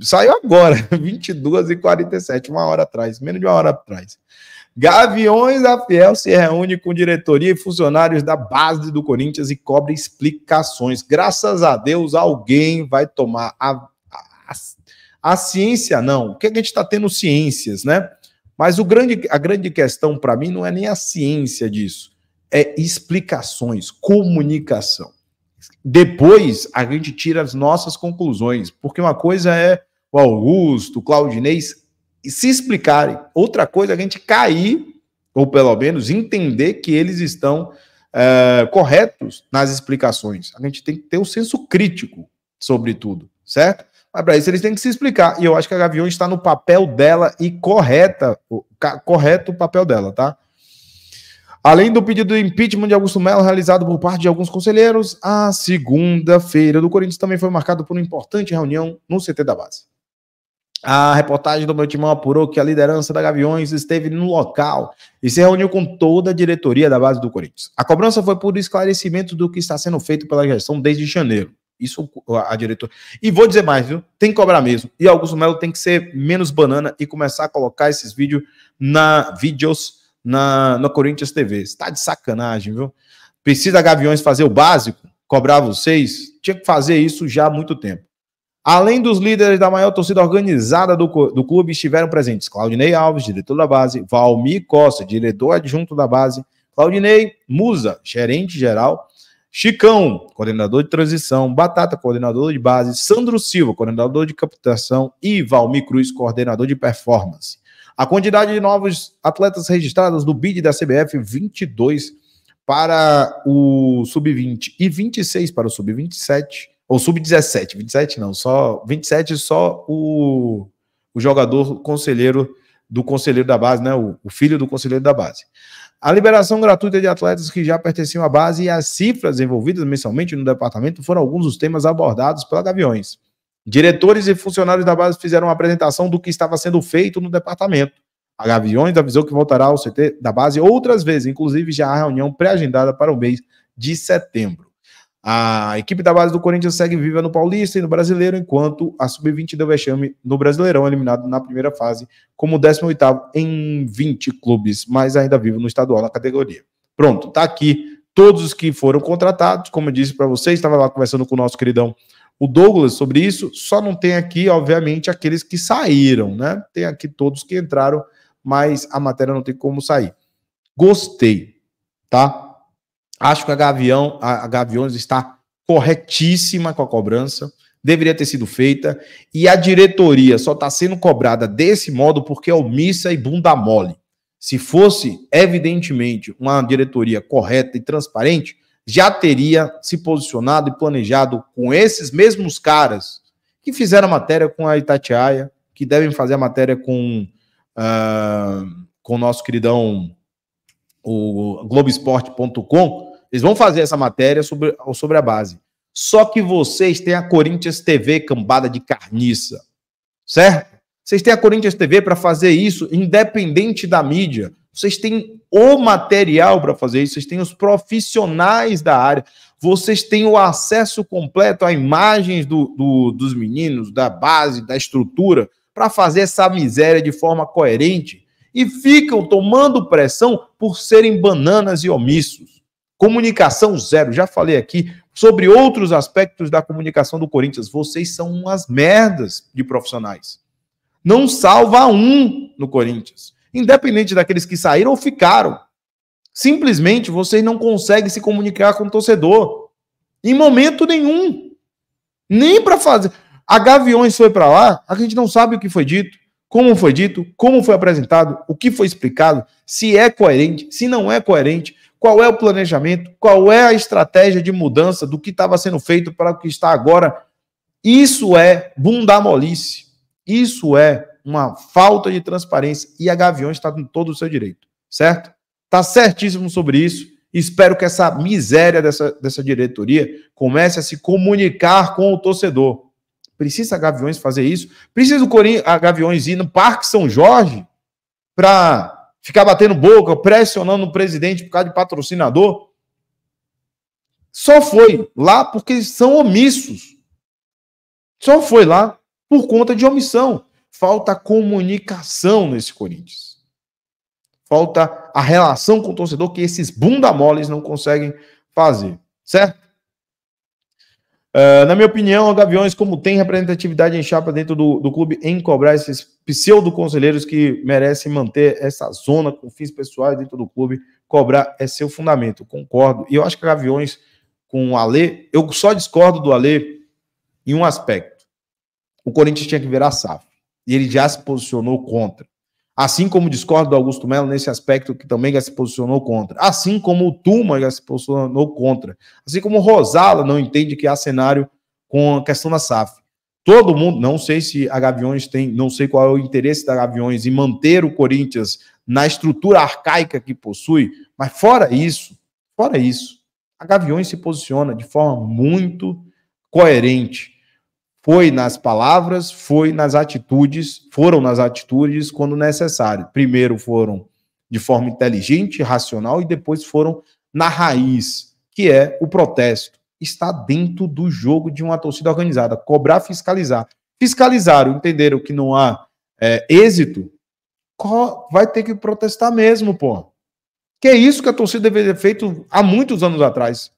Saiu agora, 22 e 47, uma hora atrás, menos de uma hora atrás. Gaviões da Fiel se reúne com diretoria e funcionários da base do Corinthians e cobra explicações. Graças a Deus, alguém vai tomar a, a, a ciência, não. O que é a gente está tendo ciências, né? Mas o grande, a grande questão para mim não é nem a ciência disso, é explicações, comunicação. Depois a gente tira as nossas conclusões, porque uma coisa é o Augusto, o Claudinês, se explicarem. Outra coisa é a gente cair, ou pelo menos entender que eles estão é, corretos nas explicações. A gente tem que ter um senso crítico sobre tudo, certo? Mas para isso eles têm que se explicar. E eu acho que a Gavião está no papel dela e correta, correto o papel dela, tá? Além do pedido de impeachment de Augusto Melo realizado por parte de alguns conselheiros, a segunda-feira do Corinthians também foi marcada por uma importante reunião no CT da base. A reportagem do meu timão apurou que a liderança da Gaviões esteve no local e se reuniu com toda a diretoria da base do Corinthians. A cobrança foi por esclarecimento do que está sendo feito pela gestão desde janeiro. Isso a, a diretora. E vou dizer mais, viu? Tem que cobrar mesmo. E Augusto Melo tem que ser menos banana e começar a colocar esses vídeos na vídeos na, na Corinthians TV. Está de sacanagem, viu? Precisa Gaviões fazer o básico, cobrar vocês. Tinha que fazer isso já há muito tempo. Além dos líderes da maior torcida organizada do, do clube, estiveram presentes Claudinei Alves, diretor da base, Valmir Costa, diretor adjunto da base, Claudinei Musa, gerente geral, Chicão, coordenador de transição, Batata, coordenador de base, Sandro Silva, coordenador de captação e Valmir Cruz, coordenador de performance. A quantidade de novos atletas registrados no BID da CBF, 22 para o sub-20 e 26 para o sub-27, ou sub-17, 27 não, só 27 só o, o jogador conselheiro do conselheiro da base, né? O, o filho do conselheiro da base. A liberação gratuita de atletas que já pertenciam à base e as cifras envolvidas mensalmente no departamento foram alguns dos temas abordados pela Gaviões. Diretores e funcionários da base fizeram uma apresentação do que estava sendo feito no departamento. A Gaviões avisou que voltará ao CT da base outras vezes, inclusive já há reunião pré-agendada para o mês de setembro. A equipe da base do Corinthians segue viva no Paulista e no Brasileiro, enquanto a Sub-20 deu vexame no Brasileirão, eliminado na primeira fase, como 18º em 20 clubes, mas ainda vivo no estadual na categoria. Pronto, tá aqui todos os que foram contratados, como eu disse para vocês, estava lá conversando com o nosso queridão o Douglas sobre isso, só não tem aqui, obviamente, aqueles que saíram, né? Tem aqui todos que entraram, mas a matéria não tem como sair. Gostei, tá? Acho que a Gavião, a, Gaviões está corretíssima com a cobrança, deveria ter sido feita, e a diretoria só está sendo cobrada desse modo porque é omissa e bunda mole. Se fosse, evidentemente, uma diretoria correta e transparente, já teria se posicionado e planejado com esses mesmos caras que fizeram a matéria com a Itatiaia, que devem fazer a matéria com, uh, com o nosso queridão o Globoesporte.com, eles vão fazer essa matéria sobre, sobre a base. Só que vocês têm a Corinthians TV, cambada de carniça. Certo? Vocês têm a Corinthians TV para fazer isso, independente da mídia. Vocês têm o material para fazer isso, vocês têm os profissionais da área, vocês têm o acesso completo a imagens do, do, dos meninos, da base, da estrutura, para fazer essa miséria de forma coerente. E ficam tomando pressão por serem bananas e omissos. Comunicação zero, já falei aqui sobre outros aspectos da comunicação do Corinthians. Vocês são umas merdas de profissionais. Não salva um no Corinthians, independente daqueles que saíram ou ficaram. Simplesmente vocês não conseguem se comunicar com o torcedor em momento nenhum. Nem para fazer. A Gaviões foi para lá, a gente não sabe o que foi dito, como foi dito, como foi apresentado, o que foi explicado, se é coerente, se não é coerente qual é o planejamento, qual é a estratégia de mudança do que estava sendo feito para o que está agora. Isso é bunda molice. Isso é uma falta de transparência e a Gaviões está com todo o seu direito, certo? Tá certíssimo sobre isso. Espero que essa miséria dessa, dessa diretoria comece a se comunicar com o torcedor. Precisa a Gaviões fazer isso? Precisa o Corin a Gaviões ir no Parque São Jorge para ficar batendo boca, pressionando o presidente por causa de patrocinador. Só foi lá porque são omissos. Só foi lá por conta de omissão. Falta comunicação nesse Corinthians. Falta a relação com o torcedor que esses bunda moles não conseguem fazer, certo? Ah, na minha opinião, Gaviões, como tem representatividade em chapa dentro do, do clube, em cobrar esses pseudo-conselheiros que merecem manter essa zona com fins pessoais dentro do clube, cobrar é seu fundamento, concordo. E eu acho que Gaviões, com o Alê, eu só discordo do Alê em um aspecto. O Corinthians tinha que virar SAF. E ele já se posicionou contra. Assim como discordo do Augusto Melo nesse aspecto que também já se posicionou contra. Assim como o Tuma já se posicionou contra. Assim como o Rosala não entende que há cenário com a questão da SAF. Todo mundo, não sei se a Gaviões tem, não sei qual é o interesse da Gaviões em manter o Corinthians na estrutura arcaica que possui, mas fora isso, fora isso, a Gaviões se posiciona de forma muito coerente foi nas palavras, foi nas atitudes, foram nas atitudes quando necessário. Primeiro foram de forma inteligente, racional e depois foram na raiz, que é o protesto. Está dentro do jogo de uma torcida organizada. Cobrar, fiscalizar. Fiscalizaram, entenderam que não há é, êxito, vai ter que protestar mesmo, pô. Que é isso que a torcida deveria ter feito há muitos anos atrás.